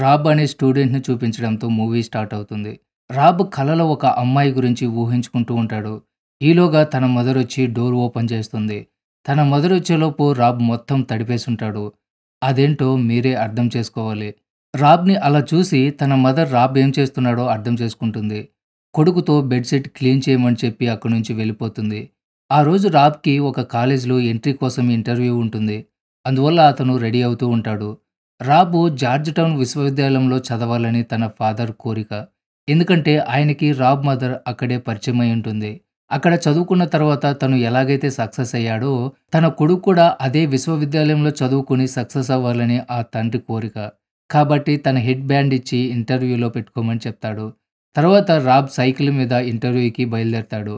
Rob అనే స్టూడెంట్ని చూపించడంతో మూవీ స్టార్ట్ అవుతుంది రాబ్ కలలో ఒక అమ్మాయి గురించి ఊహించుకుంటూ ఉంటాడు ఈలోగా తన మదర్ వచ్చి డోర్ ఓపెన్ చేస్తుంది తన మదర్ వచ్చేలోపు రాబ్ మొత్తం తడిపేసుంటాడు అదేంటో మీరే అర్థం చేసుకోవాలి రాబ్ని అలా చూసి తన మదర్ రాబ్ ఏం చేస్తున్నాడో అర్థం చేసుకుంటుంది కొడుకుతో బెడ్షీట్ క్లీన్ చేయమని చెప్పి అక్కడి నుంచి వెళ్ళిపోతుంది ఆ రోజు రాబ్కి ఒక కాలేజ్లో ఎంట్రీ కోసం ఇంటర్వ్యూ ఉంటుంది అందువల్ల అతను రెడీ అవుతూ ఉంటాడు రాబు జార్జ్ టౌన్ విశ్వవిద్యాలయంలో చదవాలని తన ఫాదర్ కోరిక ఎందుకంటే ఆయనకి రాబ్ మదర్ అక్కడే పరిచయం అయి ఉంటుంది అక్కడ చదువుకున్న తర్వాత తను ఎలాగైతే సక్సెస్ అయ్యాడో తన కొడుకు కూడా అదే విశ్వవిద్యాలయంలో చదువుకుని సక్సెస్ అవ్వాలని ఆ తండ్రి కోరిక కాబట్టి తన హెడ్ బ్యాండ్ ఇచ్చి ఇంటర్వ్యూలో పెట్టుకోమని చెప్తాడు తర్వాత రాబ్ సైకిల్ మీద ఇంటర్వ్యూకి బయలుదేరతాడు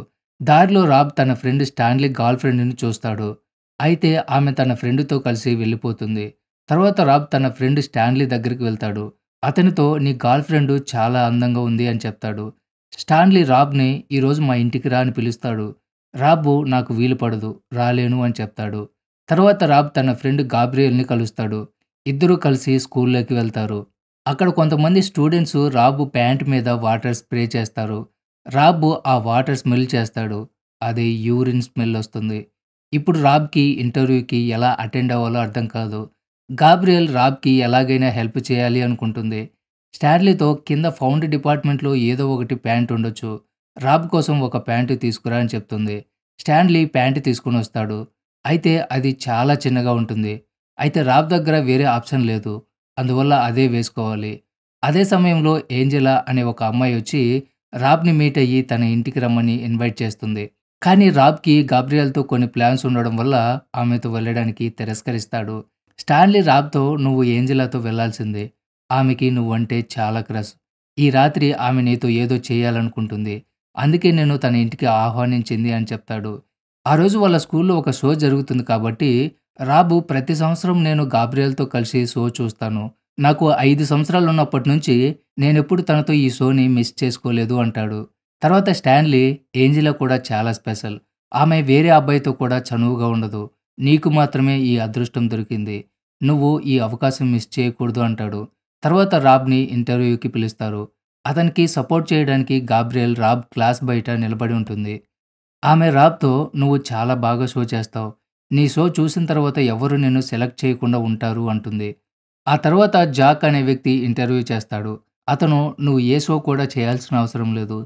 దారిలో రాబ్ తన ఫ్రెండ్ స్టాన్లీ గర్ల్ ఫ్రెండ్ని చూస్తాడు అయితే ఆమె తన ఫ్రెండ్తో కలిసి వెళ్ళిపోతుంది తర్వాత రాబ్ తన ఫ్రెండ్ స్టాన్లీ దగ్గరికి వెళ్తాడు. అతనితో నీ గర్ల్ ఫ్రెండ్ చాలా అందంగా ఉంది అని చెప్తాడు. స్టాన్లీ రాబ్‌ని ఈరోజు మా ఇంటికి రా అని పిలుస్తాడు. రాబ్ నాకు వీలు పడదు. రాలేను అని చెప్తాడు. తర్వాత రాబ్ తన ఫ్రెండ్ గాబ్రియల్ని కలుస్తాడు. ఇద్దరూ కలిసి స్కూల్‌లోకి వెళ్తారు. అక్కడ కొంతమంది స్టూడెంట్స్ రాబ్ ప్యాంట్ మీద వాటర్ స్ప్రే చేస్తారు. రాబ్ ఆ వాటర్ స్మెల్ చేస్తాడు. అది యూరిన్ స్మెల్ వస్తుంది. ఇప్పుడు రాబ్‌కి ఇంటర్వ్యూకి ఎలా అటెండ్ అవ్వాలో అర్థం కాదు. గాబ్రియల్ రాబ్‌కి ఎలాగైనా హెల్ప్ చేయాలి అనుకుంటుంది. స్టాన్లీతో కింద ఫౌండ్ డిపార్ట్‌మెంట్‌లో ఏదో ఒకటి ప్యాంట్ ఉండొచ్చు. రాబ్ కోసం ఒక ప్యాంటు తీసుకురా అని చెప్తుంది. స్టాన్లీ ప్యాంటు వస్తాడు అయితే అది చాలా చిన్నగా ఉంటుంది. అయితే రాబ్ దగ్గర వేరే ఆప్షన్ లేదు. అందువల్ల అదే వేసుకోవాలి. అదే సమయంలో ఏంజెలా అనే ఒక అమ్మాయి వచ్చి రాబ్‌ని మీట్ అయ్యి తన ఇంటికి రమ్మని ఇన్వైట్ చేస్తుంది. కానీ రాబ్‌కి గాబ్రియల్‌తో కొన్ని ప్లాన్స్ ఉండడం వల్ల ఆమెతో వెళ్ళడానికి తిరస్కరిస్తాడు. స్టాన్లీ రాబ్తో నువ్వు ఏంజిలాతో వెళ్లాల్సిందే ఆమెకి నువ్వంటే చాలా క్రష్ ఈ రాత్రి ఆమె నీతో ఏదో చేయాలనుకుంటుంది అందుకే నేను తన ఇంటికి ఆహ్వానించింది అని చెప్తాడు ఆ రోజు వాళ్ళ స్కూల్లో ఒక షో జరుగుతుంది కాబట్టి రాబు ప్రతి సంవత్సరం నేను గాబ్రియల్తో కలిసి షో చూస్తాను నాకు ఐదు సంవత్సరాలు ఉన్నప్పటి నుంచి నేనెప్పుడు తనతో ఈ షోని మిస్ చేసుకోలేదు అంటాడు తర్వాత స్టాన్లీ ఏంజిలా కూడా చాలా స్పెషల్ ఆమె వేరే అబ్బాయితో కూడా చనువుగా ఉండదు నీకు మాత్రమే ఈ అదృష్టం దొరికింది నువ్వు ఈ అవకాశం మిస్ చేయకూడదు అంటాడు తర్వాత రాబ్ని ఇంటర్వ్యూకి పిలుస్తారు అతనికి సపోర్ట్ చేయడానికి గాబ్రియల్ రాబ్ క్లాస్ బయట నిలబడి ఉంటుంది ఆమె రాబ్తో నువ్వు చాలా బాగా షో చేస్తావు నీ షో చూసిన తర్వాత ఎవరు నిన్ను సెలెక్ట్ చేయకుండా ఉంటారు అంటుంది ఆ తర్వాత జాక్ అనే వ్యక్తి ఇంటర్వ్యూ చేస్తాడు అతను నువ్వు ఏ షో కూడా చేయాల్సిన అవసరం లేదు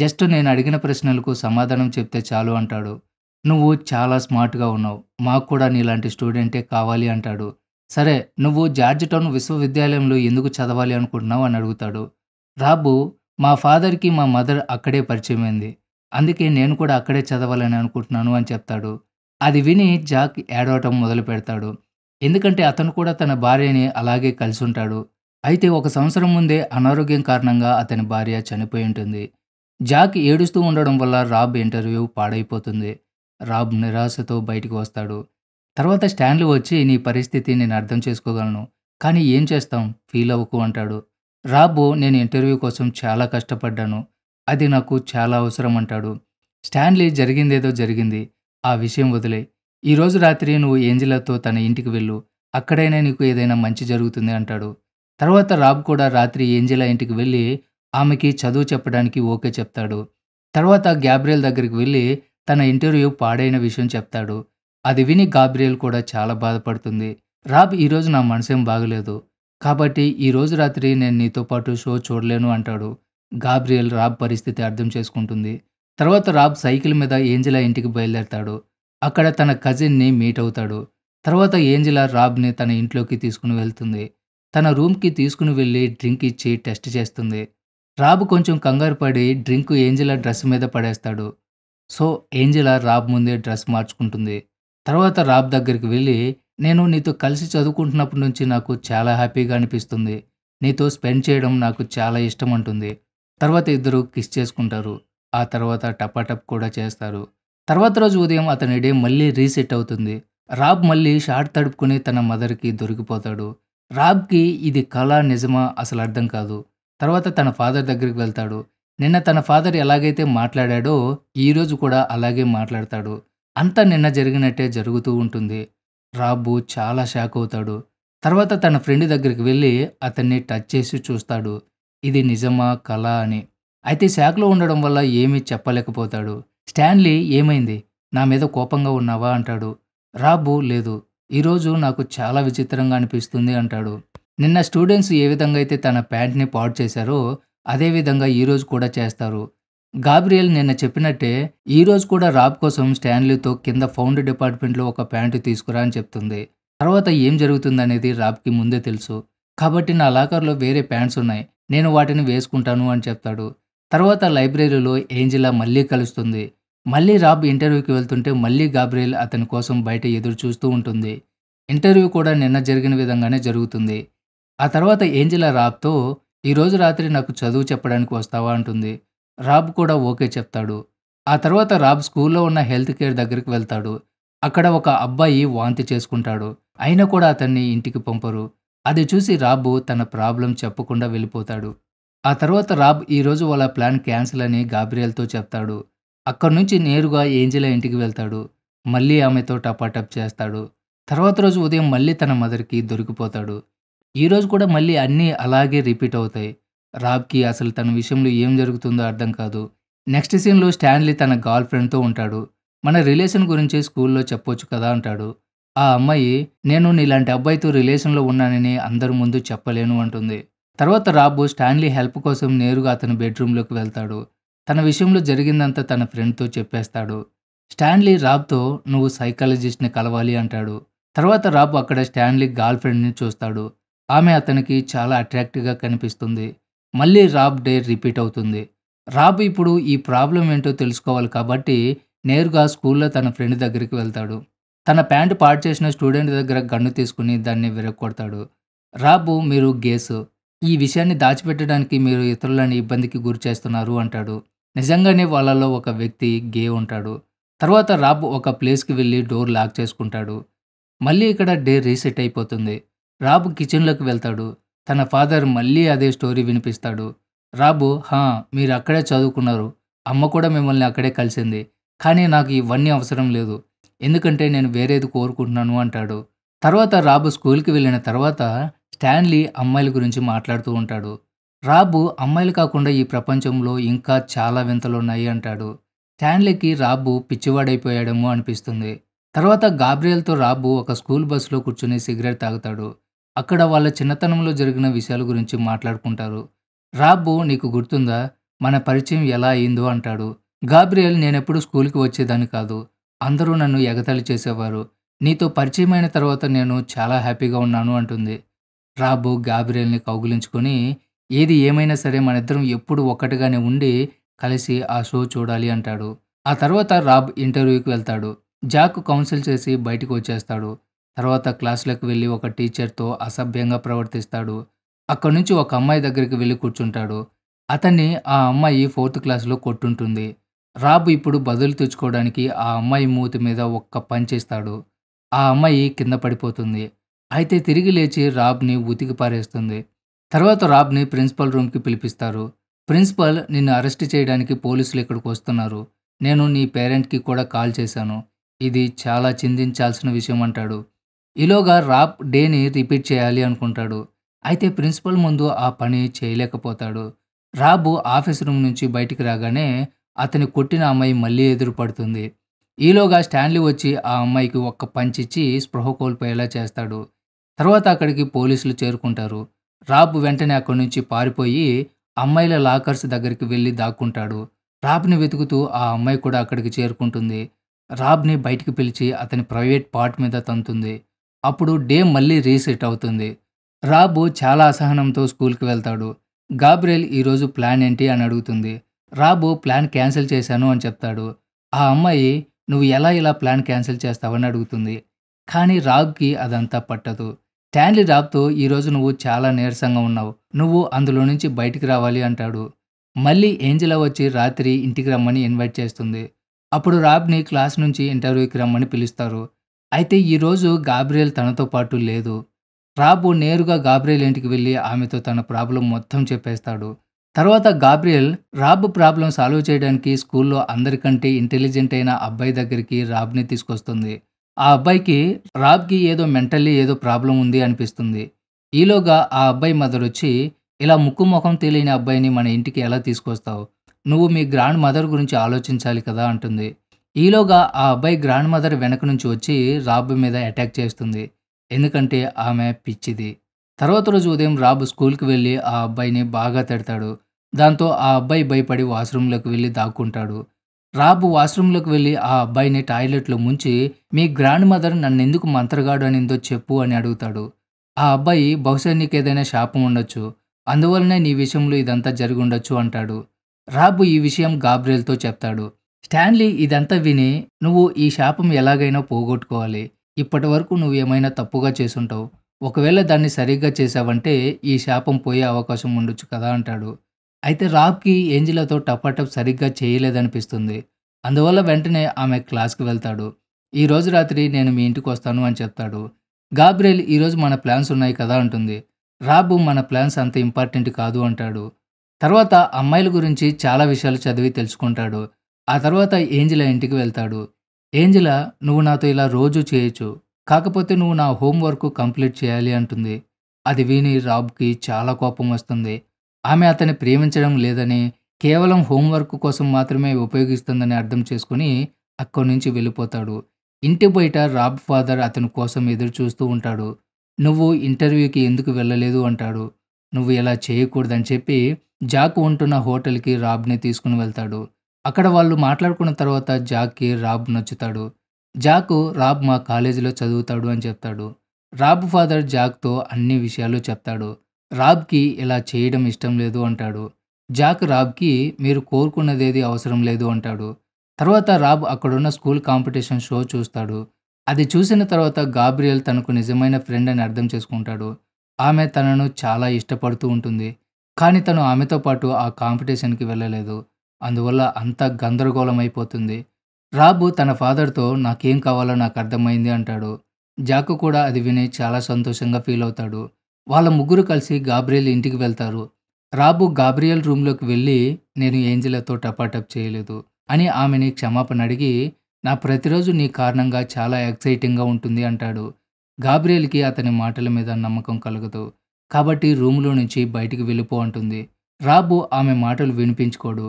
జస్ట్ నేను అడిగిన ప్రశ్నలకు సమాధానం చెప్తే చాలు అంటాడు నువ్వు చాలా స్మార్ట్గా ఉన్నావు మాకు కూడా నీలాంటి స్టూడెంటే కావాలి అంటాడు సరే నువ్వు జార్జ్ టౌన్ విశ్వవిద్యాలయంలో ఎందుకు చదవాలి అనుకుంటున్నావు అని అడుగుతాడు రాబు మా ఫాదర్కి మా మదర్ అక్కడే పరిచయమైంది అందుకే నేను కూడా అక్కడే చదవాలని అనుకుంటున్నాను అని చెప్తాడు అది విని జాక్ ఏడవటం మొదలు పెడతాడు ఎందుకంటే అతను కూడా తన భార్యని అలాగే కలిసి ఉంటాడు అయితే ఒక సంవత్సరం ముందే అనారోగ్యం కారణంగా అతని భార్య చనిపోయి ఉంటుంది జాక్ ఏడుస్తూ ఉండడం వల్ల రాబ్ ఇంటర్వ్యూ పాడైపోతుంది రాబ్ నిరాశతో బయటికి వస్తాడు తర్వాత స్టాండ్లు వచ్చి నీ పరిస్థితి నేను అర్థం చేసుకోగలను కానీ ఏం చేస్తాం ఫీల్ అవ్వకు అంటాడు రాబో నేను ఇంటర్వ్యూ కోసం చాలా కష్టపడ్డాను అది నాకు చాలా అవసరం అంటాడు స్టాన్లీ జరిగిందేదో జరిగింది ఆ విషయం వదిలే ఈరోజు రాత్రి నువ్వు ఏంజిలతో తన ఇంటికి వెళ్ళు అక్కడైనా నీకు ఏదైనా మంచి జరుగుతుంది అంటాడు తర్వాత రాబ్ కూడా రాత్రి ఏంజిలా ఇంటికి వెళ్ళి ఆమెకి చదువు చెప్పడానికి ఓకే చెప్తాడు తర్వాత గ్యాబ్రియల్ దగ్గరికి వెళ్ళి తన ఇంటర్వ్యూ పాడైన విషయం చెప్తాడు అది విని గాబ్రియల్ కూడా చాలా బాధపడుతుంది రాబ్ ఈరోజు నా మనసేం బాగలేదు కాబట్టి ఈ రోజు రాత్రి నేను నీతో పాటు షో చూడలేను అంటాడు గాబ్రియల్ రాబ్ పరిస్థితి అర్థం చేసుకుంటుంది తర్వాత రాబ్ సైకిల్ మీద ఏంజిలా ఇంటికి బయలుదేరతాడు అక్కడ తన కజిన్ని మీట్ అవుతాడు తర్వాత ఏంజిలా రాబ్ని తన ఇంట్లోకి తీసుకుని వెళ్తుంది తన రూమ్కి తీసుకుని వెళ్ళి డ్రింక్ ఇచ్చి టెస్ట్ చేస్తుంది రాబ్ కొంచెం కంగారు పడి డ్రింక్ ఏంజిలా డ్రెస్ మీద పడేస్తాడు సో ఏంజిలా రాబ్ ముందే డ్రెస్ మార్చుకుంటుంది తర్వాత రాబ్ దగ్గరికి వెళ్ళి, "నేను నీతో కలిసి చదువుకుంటున్నప్పటి నుంచి నాకు చాలా హ్యాపీగా అనిపిస్తుంది. నీతో స్పెండ్ చేయడం నాకు చాలా ఇష్టం" అంటుంది. తర్వాత ఇద్దరు కిస్ చేసుకుంటారు. ఆ తర్వాత టపాటప్ కూడా చేస్తారు. తర్వాత రోజు ఉదయం అతని డే మళ్ళీ రీసెట్ అవుతుంది. రాబ్ మళ్ళీ షార్ట్ తడుపుకుని తన మదర్‌కి దొరికిపోతాడు. రాబ్‌కి ఇది కళ నిజమా అసలు అర్థం కాదు. తర్వాత తన ఫాదర్ దగ్గరికి వెళ్తాడు. నిన్న తన ఫాదర్ ఎలాగైతే మాట్లాడాడో ఈరోజు కూడా అలాగే మాట్లాడతాడు. అంతా నిన్న జరిగినట్టే జరుగుతూ ఉంటుంది. రాబు చాలా షాక్ అవుతాడు తర్వాత తన ఫ్రెండ్ దగ్గరికి వెళ్ళి అతన్ని టచ్ చేసి చూస్తాడు. ఇది నిజమా? కళ అని. అయితే షాక్‌లో ఉండడం వల్ల ఏమీ చెప్పలేకపోతాడు. స్టాన్లీ ఏమైంది? నా మీద కోపంగా ఉన్నావా? అంటాడు. రాబు లేదు. ఈరోజు నాకు చాలా విచిత్రంగా అనిపిస్తుంది అంటాడు. నిన్న స్టూడెంట్స్ ఏ విధంగా అయితే తన ప్యాంట్‌ని పాడు అదే విధంగా ఈరోజు కూడా చేస్తారు. గాబ్రియల్ నిన్న చెప్పినట్టే ఈరోజు కూడా రాబ్ కోసం స్టాన్లీతో కింద ఫౌండ్ డిపార్ట్మెంట్లో ఒక ప్యాంటు తీసుకురా అని చెప్తుంది తర్వాత ఏం జరుగుతుందనేది రాబ్కి ముందే తెలుసు కాబట్టి నా లాకర్లో వేరే ప్యాంట్స్ ఉన్నాయి నేను వాటిని వేసుకుంటాను అని చెప్తాడు తర్వాత లైబ్రరీలో ఏంజిలా మళ్ళీ కలుస్తుంది మళ్ళీ రాబ్ ఇంటర్వ్యూకి వెళ్తుంటే మళ్ళీ గాబ్రియల్ అతని కోసం బయట ఎదురు చూస్తూ ఉంటుంది ఇంటర్వ్యూ కూడా నిన్న జరిగిన విధంగానే జరుగుతుంది ఆ తర్వాత ఏంజిలా రాబ్తో ఈరోజు రాత్రి నాకు చదువు చెప్పడానికి వస్తావా అంటుంది రాబ్ కూడా ఓకే చెప్తాడు. ఆ తర్వాత రాబ్ స్కూల్లో ఉన్న హెల్త్ కేర్ దగ్గరికి వెళ్తాడు. అక్కడ ఒక అబ్బాయి వాంతి చేసుకుంటాడు. అయినా కూడా అతన్ని ఇంటికి పంపరు. అది చూసి రాబ్ తన ప్రాబ్లం చెప్పకుండా వెళ్ళిపోతాడు. ఆ తర్వాత రాబ్ ఈరోజు వాళ్ళ ప్లాన్ క్యాన్సిల్ అని గాబ్రియల్తో చెప్తాడు. అక్కడి నుంచి నేరుగా ఏంజెలా ఇంటికి వెళ్తాడు. మళ్ళీ ఆమెతో టపాటప్ చేస్తాడు. తర్వాత రోజు ఉదయం మళ్ళీ తన మదర్‌కి దొరికిపోతాడు. ఈరోజు కూడా మళ్ళీ అన్నీ అలాగే రిపీట్ అవుతాయి. రాబ్కి అసలు తన విషయంలో ఏం జరుగుతుందో అర్థం కాదు నెక్స్ట్ సీన్లో స్టాన్లీ తన గర్ల్ ఫ్రెండ్తో ఉంటాడు మన రిలేషన్ గురించి స్కూల్లో చెప్పొచ్చు కదా అంటాడు ఆ అమ్మాయి నేను నీలాంటి అబ్బాయితో రిలేషన్లో ఉన్నానని అందరి ముందు చెప్పలేను అంటుంది తర్వాత రాబు స్టాన్లీ హెల్ప్ కోసం నేరుగా అతని బెడ్రూమ్లోకి వెళ్తాడు తన విషయంలో జరిగిందంతా తన ఫ్రెండ్తో చెప్పేస్తాడు స్టాన్లీ రాబ్తో నువ్వు సైకాలజిస్ట్ని కలవాలి అంటాడు తర్వాత రాబ్ అక్కడ స్టాన్లీ గర్ల్ ఫ్రెండ్ని చూస్తాడు ఆమె అతనికి చాలా అట్రాక్టివ్గా కనిపిస్తుంది మళ్ళీ రాబ్ డే రిపీట్ అవుతుంది రాబ్ ఇప్పుడు ఈ ప్రాబ్లం ఏంటో తెలుసుకోవాలి కాబట్టి నేరుగా స్కూల్లో తన ఫ్రెండ్ దగ్గరికి వెళ్తాడు తన ప్యాంటు పాడు చేసిన స్టూడెంట్ దగ్గర గన్ను తీసుకుని దాన్ని విరగొడతాడు రాబు మీరు గేసు ఈ విషయాన్ని దాచిపెట్టడానికి మీరు ఇతరులని ఇబ్బందికి గురి చేస్తున్నారు అంటాడు నిజంగానే వాళ్ళలో ఒక వ్యక్తి గే ఉంటాడు తర్వాత రాబ్ ఒక ప్లేస్కి వెళ్ళి డోర్ లాక్ చేసుకుంటాడు మళ్ళీ ఇక్కడ డే రీసెట్ అయిపోతుంది రాబ్ కిచెన్లోకి వెళ్తాడు తన ఫాదర్ మళ్ళీ అదే స్టోరీ వినిపిస్తాడు రాబు హా మీరు అక్కడే చదువుకున్నారు అమ్మ కూడా మిమ్మల్ని అక్కడే కలిసింది కానీ నాకు ఇవన్నీ అవసరం లేదు ఎందుకంటే నేను వేరేది కోరుకుంటున్నాను అంటాడు తర్వాత రాబు స్కూల్కి వెళ్ళిన తర్వాత స్టాన్లీ అమ్మాయిల గురించి మాట్లాడుతూ ఉంటాడు రాబు అమ్మాయిలు కాకుండా ఈ ప్రపంచంలో ఇంకా చాలా వింతలు ఉన్నాయి అంటాడు స్టాన్లీకి రాబు పిచ్చివాడైపోయాడేమో అనిపిస్తుంది తర్వాత గాబ్రియల్తో రాబు ఒక స్కూల్ బస్సులో కూర్చుని సిగరెట్ తాగుతాడు అక్కడ వాళ్ళ చిన్నతనంలో జరిగిన విషయాల గురించి మాట్లాడుకుంటారు. రాబ్బు నీకు గుర్తుందా? మన పరిచయం ఎలా అయిందో అంటాడు. గాబ్రియల్ నేనెప్పుడు స్కూల్కి వచ్చేదాన్ని కాదు. అందరూ నన్ను ఎగతాళి చేసేవారు. నీతో పరిచయమైన తర్వాత నేను చాలా హ్యాపీగా ఉన్నాను అంటుంది. రాబు గాబ్రియల్ని కౌగులించుకొని ఏది ఏమైనా సరే మనిద్దరం ఎప్పుడూ ఒక్కటిగానే ఉండి, కలిసి ఆ షో చూడాలి అంటాడు. ఆ తర్వాత రాబ్ ఇంటర్వ్యూకి వెళ్తాడు. జాక్ కౌన్సిల్ చేసి బయటకు వచ్చేస్తాడు. తర్వాత క్లాసులకు వెళ్ళి ఒక టీచర్తో అసభ్యంగా ప్రవర్తిస్తాడు అక్కడి నుంచి ఒక అమ్మాయి దగ్గరికి వెళ్ళి కూర్చుంటాడు అతన్ని ఆ అమ్మాయి ఫోర్త్ క్లాస్లో కొట్టుంటుంది రాబు ఇప్పుడు బదులు తెచ్చుకోవడానికి ఆ అమ్మాయి మూతి మీద ఒక్క పంచేస్తాడు ఆ అమ్మాయి కింద పడిపోతుంది అయితే తిరిగి లేచి రాబ్ని ఉతికి పారేస్తుంది తర్వాత రాబ్ని ప్రిన్సిపల్ రూమ్కి పిలిపిస్తారు ప్రిన్సిపల్ నిన్ను అరెస్ట్ చేయడానికి పోలీసులు ఇక్కడికి వస్తున్నారు నేను నీ పేరెంట్కి కూడా కాల్ చేశాను ఇది చాలా చిందించాల్సిన విషయం అంటాడు ఈలోగా రాప్ డేని రిపీట్ చేయాలి అనుకుంటాడు అయితే ప్రిన్సిపల్ ముందు ఆ పని చేయలేకపోతాడు రాబు ఆఫీస్ రూమ్ నుంచి బయటికి రాగానే అతని కొట్టిన అమ్మాయి మళ్ళీ ఎదురుపడుతుంది ఈలోగా స్టాన్లీ వచ్చి ఆ అమ్మాయికి ఒక్క పంచిచ్చి స్పృహ కోల్పోయేలా చేస్తాడు తర్వాత అక్కడికి పోలీసులు చేరుకుంటారు రాబ్ వెంటనే అక్కడి నుంచి పారిపోయి అమ్మాయిల లాకర్స్ దగ్గరికి వెళ్ళి దాక్కుంటాడు రాబ్ని వెతుకుతూ ఆ అమ్మాయి కూడా అక్కడికి చేరుకుంటుంది రాబ్ని బయటికి పిలిచి అతని ప్రైవేట్ పార్ట్ మీద తంతుంది అప్పుడు డే మళ్ళీ రీసెట్ అవుతుంది రాబు చాలా అసహనంతో స్కూల్కి వెళ్తాడు గాబ్రియల్ ఈరోజు ప్లాన్ ఏంటి అని అడుగుతుంది రాబు ప్లాన్ క్యాన్సిల్ చేశాను అని చెప్తాడు ఆ అమ్మాయి నువ్వు ఎలా ఇలా ప్లాన్ క్యాన్సిల్ చేస్తావని అడుగుతుంది కానీ రాబ్కి అదంతా పట్టదు ట్యాన్లీ రాబ్తో ఈరోజు నువ్వు చాలా నీరసంగా ఉన్నావు నువ్వు అందులో నుంచి బయటికి రావాలి అంటాడు మళ్ళీ ఏంజిలా వచ్చి రాత్రి ఇంటికి రమ్మని ఇన్వైట్ చేస్తుంది అప్పుడు రాబ్ని క్లాస్ నుంచి ఇంటర్వ్యూకి రమ్మని పిలుస్తారు అయితే ఈరోజు గాబ్రియల్ తనతో పాటు లేదు. రాబు నేరుగా గాబ్రియల్ ఇంటికి వెళ్ళి ఆమెతో తన ప్రాబ్లం మొత్తం చెప్పేస్తాడు. తర్వాత గాబ్రియల్ రాబ్ ప్రాబ్లం సాల్వ్ చేయడానికి స్కూల్లో అందరికంటే ఇంటెలిజెంట్ అయిన అబ్బాయి దగ్గరికి రాబ్‌ని తీసుకొస్తుంది. ఆ అబ్బాయికి రాబ్‌కి ఏదో మెంటల్లీ ఏదో ప్రాబ్లం ఉంది అనిపిస్తుంది. ఈలోగా ఆ అబ్బాయి మదర్ వచ్చి "ఇలా ముక్కు ముఖం తెలియని అబ్బాయిని మన ఇంటికి ఎలా తీసుకొస్తావు? నువ్వు మీ గ్రాండ్ మదర్ గురించి ఆలోచించాలి కదా" అంటుంది. ఈలోగా ఆ అబ్బాయి గ్రాండ్ మదర్ వెనక నుంచి వచ్చి రాబు మీద అటాక్ చేస్తుంది ఎందుకంటే ఆమె పిచ్చిది తర్వాత రోజు ఉదయం రాబు స్కూల్కి వెళ్ళి ఆ అబ్బాయిని బాగా తిడతాడు దాంతో ఆ అబ్బాయి భయపడి వాష్రూమ్లోకి వెళ్ళి దాక్కుంటాడు రాబు వాష్రూమ్లోకి వెళ్ళి ఆ అబ్బాయిని టాయిలెట్లో ముంచి మీ గ్రాండ్ మదర్ నన్నెందుకు మంత్రగాడు అనిందో చెప్పు అని అడుగుతాడు ఆ అబ్బాయి బహుశా నీకేదైనా శాపం ఉండొచ్చు అందువలనే నీ విషయంలో ఇదంతా జరిగి ఉండొచ్చు అంటాడు రాబు ఈ విషయం గాబ్రేల్తో చెప్తాడు స్టాన్లీ ఇదంతా విని, "నువ్వు ఈ శాపం ఎలాగైనా పోగొట్టుకోవాలి. ఇప్పటివరకు నువ్వేమైనా తప్పుగా చేసుంటావు. ఒకవేళ దాన్ని సరిగ్గా చేశావంటే ఈ శాపం పోయే అవకాశం ఉండొచ్చు కదా" అంటాడు. అయితే రాబ్‌కి టప్ టపాటప్ సరిగ్గా చేయలేదనిపిస్తుంది. అందువల్ల వెంటనే ఆమె క్లాస్‌కి వెళ్తాడు. "ఈ రోజు రాత్రి నేను మీ ఇంటికి వస్తాను అని చెప్తాడు. గాబ్రేల్ "ఈరోజు మన ప్లాన్స్ ఉన్నాయి కదా" అంటుంది. రాబ్ "మన ప్లాన్స్ అంత ఇంపార్టెంట్ కాదు" అంటాడు. తర్వాత అమ్మాయిల గురించి చాలా విషయాలు చదివి తెలుసుకుంటాడు. ఆ తర్వాత ఏంజెల ఇంటికి వెళ్తాడు ఏంజిలా నువ్వు నాతో ఇలా రోజు చేయొచ్చు కాకపోతే నువ్వు నా హోంవర్క్ కంప్లీట్ చేయాలి అంటుంది అది విని రాబ్కి చాలా కోపం వస్తుంది ఆమె అతన్ని ప్రేమించడం లేదని కేవలం హోంవర్క్ కోసం మాత్రమే ఉపయోగిస్తుందని అర్థం చేసుకుని అక్కడి నుంచి వెళ్ళిపోతాడు ఇంటి బయట రాబ్ ఫాదర్ అతని కోసం ఎదురు చూస్తూ ఉంటాడు నువ్వు ఇంటర్వ్యూకి ఎందుకు వెళ్ళలేదు అంటాడు నువ్వు ఇలా చేయకూడదని చెప్పి జాక్ ఉంటున్న హోటల్కి రాబ్ని తీసుకుని వెళ్తాడు అక్కడ వాళ్ళు మాట్లాడుకున్న తర్వాత జాక్‌కి రాబ్ నచ్చుతాడు. జాకు, "రాబ్ మా కాలేజీలో చదువుతాడు" అని చెప్తాడు. రాబ్ ఫాదర్ జాక్‌తో అన్ని విషయాలు చెప్తాడు. రాబ్‌కి ఇలా చేయడం ఇష్టం లేదు అంటాడు. జాక్ రాబ్‌కి "మీరు కోరుకున్నదేది అవసరం లేదు" అంటాడు. తర్వాత రాబ్ అక్కడున్న స్కూల్ కాంపిటీషన్ షో చూస్తాడు. అది చూసిన తర్వాత గాబ్రియల్ తనకు నిజమైన ఫ్రెండ్ అని అర్థం చేసుకుంటాడు. ఆమె తనను చాలా ఇష్టపడుతూ ఉంటుంది. కానీ తను ఆమెతో పాటు ఆ కాంపిటీషన్‌కి వెళ్ళలేదు. అందువల్ల అంతా గందరగోళం అయిపోతుంది రాబు తన ఫాదర్తో నాకేం కావాలో నాకు అర్థమైంది అంటాడు జాకు కూడా అది విని చాలా సంతోషంగా ఫీల్ అవుతాడు వాళ్ళ ముగ్గురు కలిసి గాబ్రియల్ ఇంటికి వెళ్తారు రాబు గాబ్రియల్ రూమ్లోకి వెళ్ళి నేను ఏంజిలతో టపాటప్ చేయలేదు అని ఆమెని క్షమాపణ అడిగి నా ప్రతిరోజు నీ కారణంగా చాలా ఎక్సైటింగ్గా ఉంటుంది అంటాడు గాబ్రియల్కి అతని మాటల మీద నమ్మకం కలగదు కాబట్టి రూమ్లో నుంచి బయటికి వెళ్ళిపో అంటుంది రాబు ఆమె మాటలు వినిపించుకోడు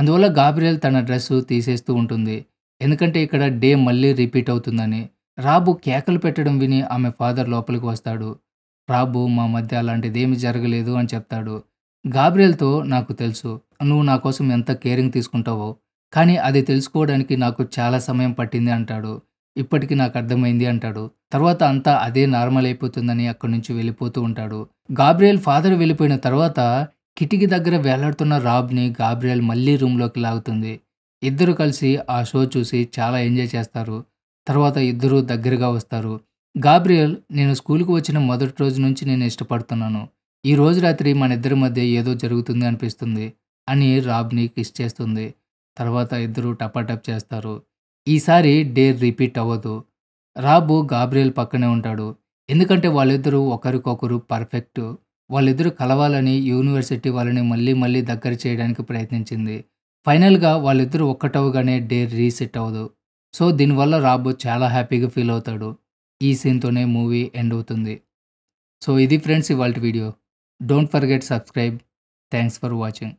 అందువల్ల గాబ్రియల్ తన డ్రెస్సు తీసేస్తూ ఉంటుంది ఎందుకంటే ఇక్కడ డే మళ్ళీ రిపీట్ అవుతుందని రాబు కేకలు పెట్టడం విని ఆమె ఫాదర్ లోపలికి వస్తాడు రాబు మా మధ్య అలాంటిదేమీ జరగలేదు అని చెప్తాడు గాబ్రియల్తో నాకు తెలుసు నువ్వు నా కోసం ఎంత కేరింగ్ తీసుకుంటావో కానీ అది తెలుసుకోవడానికి నాకు చాలా సమయం పట్టింది అంటాడు ఇప్పటికీ నాకు అర్థమైంది అంటాడు తర్వాత అంతా అదే నార్మల్ అయిపోతుందని అక్కడి నుంచి వెళ్ళిపోతూ ఉంటాడు గాబ్రియల్ ఫాదర్ వెళ్ళిపోయిన తర్వాత కిటికీ దగ్గర వేలాడుతున్న రాబ్‌ని గాబ్రియల్ మళ్ళీ రూమ్‌లోకి లాగుతుంది. ఇద్దరు కలిసి ఆ షో చూసి చాలా ఎంజాయ్ చేస్తారు. తర్వాత ఇద్దరూ దగ్గరగా వస్తారు. గాబ్రియల్ నేను స్కూల్కి వచ్చిన మొదటి రోజు నుంచి నేను ఇష్టపడుతున్నాను. ఈ రోజు రాత్రి మన ఇద్దరి మధ్య ఏదో జరుగుతుంది అనిపిస్తుంది అని రాబ్‌ని కిస్ చేస్తుంది. తర్వాత ఇద్దరు టపాటప్ చేస్తారు. ఈసారి డేర్ రిపీట్ అవ్వదు. రాబు గాబ్రియల్ పక్కనే ఉంటాడు. ఎందుకంటే వాళ్ళిద్దరూ ఒకరికొకరు పర్ఫెక్టు. వాళ్ళిద్దరూ కలవాలని యూనివర్సిటీ వాళ్ళని మళ్ళీ మళ్ళీ దగ్గర చేయడానికి ప్రయత్నించింది ఫైనల్గా వాళ్ళిద్దరూ ఒక్కటవగానే డేర్ రీసెట్ అవ్వదు సో దీనివల్ల రాబు చాలా హ్యాపీగా ఫీల్ అవుతాడు ఈ సీన్తోనే మూవీ ఎండ్ అవుతుంది సో ఇది ఫ్రెండ్స్ ఇవాళ video don't forget subscribe thanks for watching